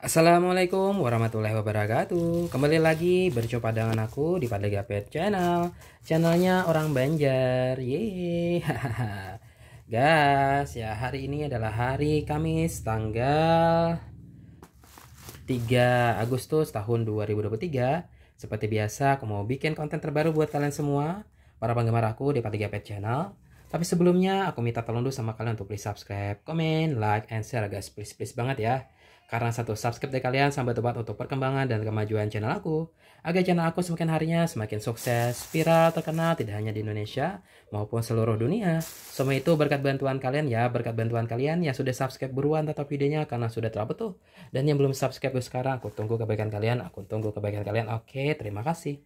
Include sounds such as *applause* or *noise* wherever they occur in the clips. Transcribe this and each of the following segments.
Assalamualaikum warahmatullahi wabarakatuh Kembali lagi berjumpa dengan aku di Padega Channel Channelnya orang Banjar Yeay *laughs* Guys ya hari ini adalah hari Kamis tanggal 3 Agustus tahun 2023 Seperti biasa aku mau bikin konten terbaru buat kalian semua Para penggemar aku di Padega Channel tapi sebelumnya aku minta tolong dulu sama kalian untuk please subscribe, comment, like, and share guys please please banget ya karena satu subscribe dari kalian sampai tempat untuk perkembangan dan kemajuan channel aku. Agar channel aku semakin harinya semakin sukses, viral, terkenal tidak hanya di Indonesia maupun seluruh dunia. Semua itu berkat bantuan kalian ya, berkat bantuan kalian yang sudah subscribe buruan tetap videonya karena sudah terlalu tuh. Dan yang belum subscribe sekarang aku tunggu kebaikan kalian, aku tunggu kebaikan kalian. Oke, terima kasih.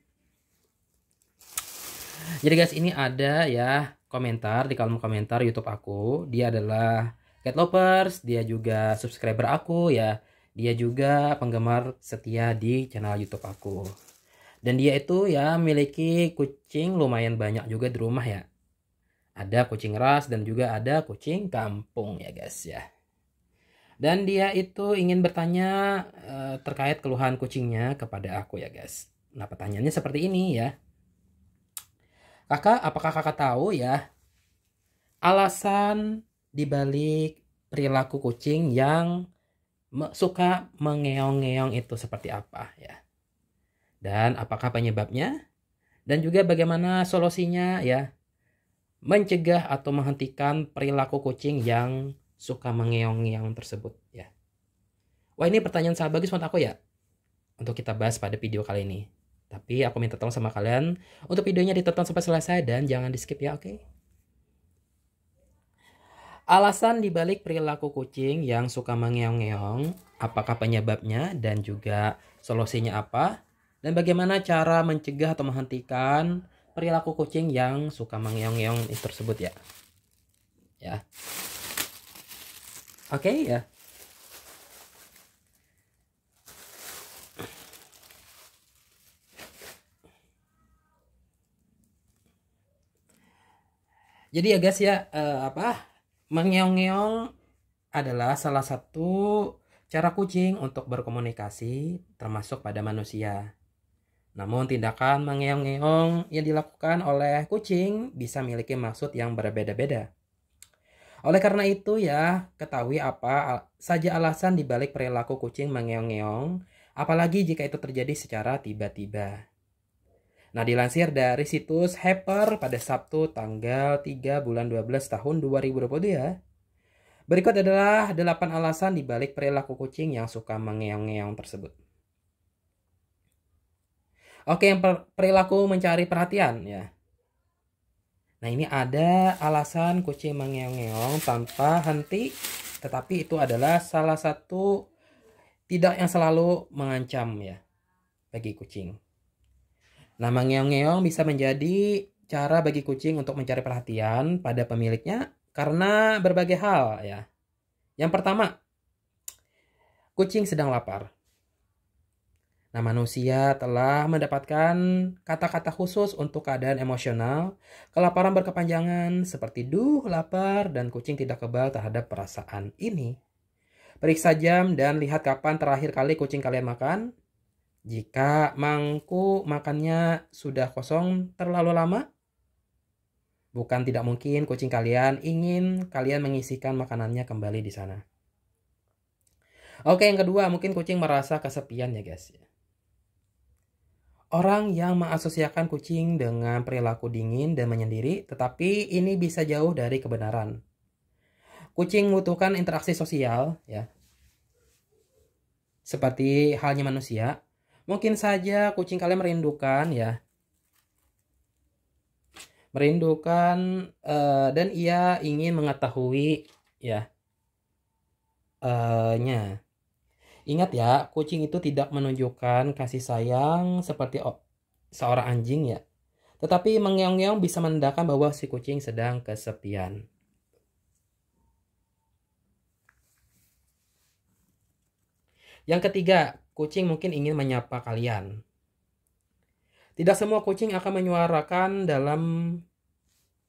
Jadi guys ini ada ya komentar di kolom komentar YouTube aku. Dia adalah Cat Lovers, dia juga subscriber aku ya. Dia juga penggemar setia di channel YouTube aku. Dan dia itu ya memiliki kucing lumayan banyak juga di rumah ya. Ada kucing ras dan juga ada kucing kampung ya guys ya. Dan dia itu ingin bertanya uh, terkait keluhan kucingnya kepada aku ya guys. Nah pertanyaannya seperti ini ya. Kakak, apakah kakak tahu ya alasan dibalik perilaku kucing yang suka mengeong-ngeong itu seperti apa ya. Dan apakah penyebabnya? Dan juga bagaimana solusinya ya. Mencegah atau menghentikan perilaku kucing yang suka mengeong-ngeong tersebut ya. Wah ini pertanyaan sangat bagus menurut aku ya. Untuk kita bahas pada video kali ini. Tapi aku minta tolong sama kalian untuk videonya ditonton sampai selesai dan jangan di skip ya oke. Okay? Alasan dibalik perilaku kucing yang suka mengeong-ngeong, apakah penyebabnya dan juga solusinya apa? Dan bagaimana cara mencegah atau menghentikan perilaku kucing yang suka mengeong-ngeong tersebut ya? Ya. Oke okay, ya. Jadi ya guys ya uh, apa Mengeong-ngeong adalah salah satu cara kucing untuk berkomunikasi termasuk pada manusia. Namun tindakan mengeong-ngeong yang dilakukan oleh kucing bisa memiliki maksud yang berbeda-beda. Oleh karena itu ya, ketahui apa saja alasan dibalik perilaku kucing mengeong-ngeong, apalagi jika itu terjadi secara tiba-tiba. Nah, dilansir dari situs Hepper pada Sabtu tanggal 3 bulan 12 tahun 2022, ya. berikut adalah 8 alasan dibalik perilaku kucing yang suka mengeong-ngeong tersebut. Oke, yang perilaku mencari perhatian ya. Nah, ini ada alasan kucing mengeong-ngeong tanpa henti, tetapi itu adalah salah satu tidak yang selalu mengancam ya bagi kucing. Nama ngeong ngeong bisa menjadi cara bagi kucing untuk mencari perhatian pada pemiliknya karena berbagai hal ya. Yang pertama, kucing sedang lapar. Nah, manusia telah mendapatkan kata-kata khusus untuk keadaan emosional, kelaparan berkepanjangan seperti duh lapar dan kucing tidak kebal terhadap perasaan ini. Periksa jam dan lihat kapan terakhir kali kucing kalian makan. Jika mangku makannya sudah kosong terlalu lama, bukan tidak mungkin kucing kalian ingin kalian mengisikan makanannya kembali di sana. Oke, yang kedua, mungkin kucing merasa kesepian ya, guys. Orang yang mengasosiasikan kucing dengan perilaku dingin dan menyendiri, tetapi ini bisa jauh dari kebenaran. Kucing membutuhkan interaksi sosial, ya. Seperti halnya manusia, Mungkin saja kucing kalian merindukan ya. Merindukan uh, dan ia ingin mengetahui ya. Uh, nya. Ingat ya, kucing itu tidak menunjukkan kasih sayang seperti seorang anjing ya. Tetapi mengeong-ngeong bisa menandakan bahwa si kucing sedang kesepian. Yang ketiga, kucing mungkin ingin menyapa kalian. Tidak semua kucing akan menyuarakan dalam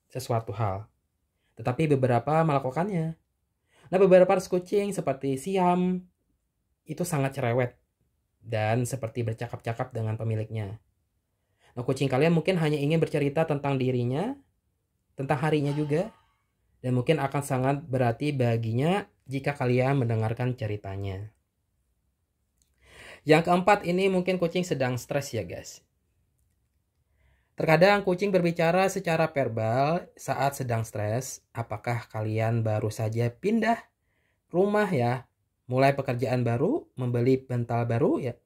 sesuatu hal, tetapi beberapa melakukannya. Nah, beberapa ras kucing seperti Siam itu sangat cerewet dan seperti bercakap-cakap dengan pemiliknya. Nah, kucing kalian mungkin hanya ingin bercerita tentang dirinya, tentang harinya juga, dan mungkin akan sangat berarti baginya jika kalian mendengarkan ceritanya. Yang keempat ini mungkin kucing sedang stres ya guys. Terkadang kucing berbicara secara verbal saat sedang stres. Apakah kalian baru saja pindah rumah ya? Mulai pekerjaan baru, membeli bantal baru ya?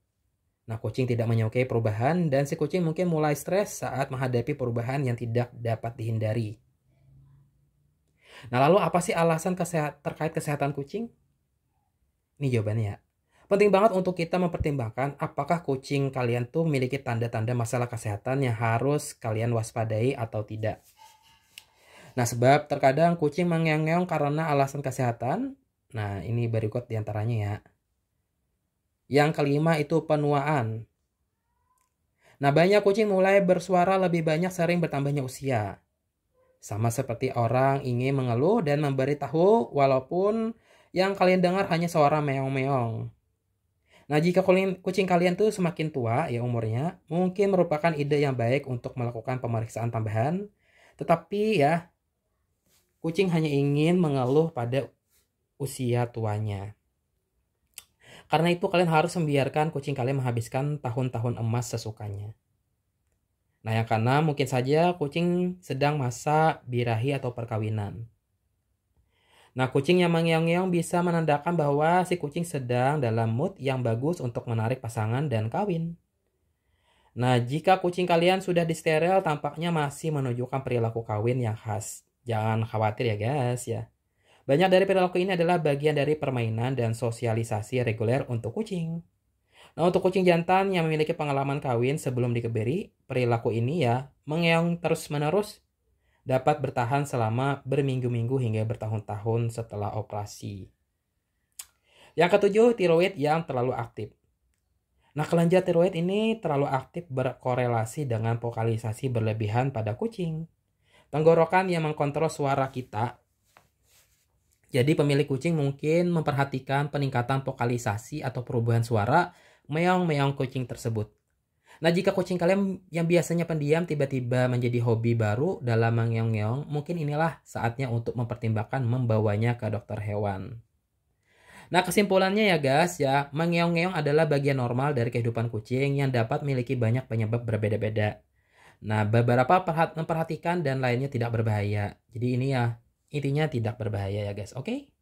Nah, kucing tidak menyukai perubahan dan si kucing mungkin mulai stres saat menghadapi perubahan yang tidak dapat dihindari. Nah, lalu apa sih alasan kesehat terkait kesehatan kucing? Ini jawabannya. Penting banget untuk kita mempertimbangkan apakah kucing kalian tuh memiliki tanda-tanda masalah kesehatan yang harus kalian waspadai atau tidak. Nah, sebab terkadang kucing mengeong-ngeong karena alasan kesehatan. Nah, ini berikut diantaranya ya. Yang kelima itu penuaan. Nah, banyak kucing mulai bersuara lebih banyak sering bertambahnya usia. Sama seperti orang ingin mengeluh dan memberitahu walaupun yang kalian dengar hanya suara meong-meong. Nah, jika kucing kalian tuh semakin tua ya umurnya, mungkin merupakan ide yang baik untuk melakukan pemeriksaan tambahan. Tetapi ya, kucing hanya ingin mengeluh pada usia tuanya. Karena itu kalian harus membiarkan kucing kalian menghabiskan tahun-tahun emas sesukanya. Nah, yang karena mungkin saja kucing sedang masa birahi atau perkawinan. Nah, kucing yang mengeong-ngeong bisa menandakan bahwa si kucing sedang dalam mood yang bagus untuk menarik pasangan dan kawin. Nah, jika kucing kalian sudah disteril, tampaknya masih menunjukkan perilaku kawin yang khas. Jangan khawatir ya guys ya. Banyak dari perilaku ini adalah bagian dari permainan dan sosialisasi reguler untuk kucing. Nah, untuk kucing jantan yang memiliki pengalaman kawin sebelum dikeberi, perilaku ini ya mengeong terus-menerus dapat bertahan selama berminggu-minggu hingga bertahun-tahun setelah operasi. Yang ketujuh, tiroid yang terlalu aktif. Nah, kelenjar tiroid ini terlalu aktif berkorelasi dengan vokalisasi berlebihan pada kucing. Tenggorokan yang mengkontrol suara kita. Jadi pemilik kucing mungkin memperhatikan peningkatan vokalisasi atau perubahan suara meong-meong kucing tersebut. Nah, jika kucing kalian yang biasanya pendiam tiba-tiba menjadi hobi baru dalam mengeong-ngeong, mungkin inilah saatnya untuk mempertimbangkan membawanya ke dokter hewan. Nah, kesimpulannya ya guys ya, mengeong-ngeong adalah bagian normal dari kehidupan kucing yang dapat memiliki banyak penyebab berbeda-beda. Nah, beberapa memperhatikan dan lainnya tidak berbahaya. Jadi ini ya, intinya tidak berbahaya ya guys, oke? Okay?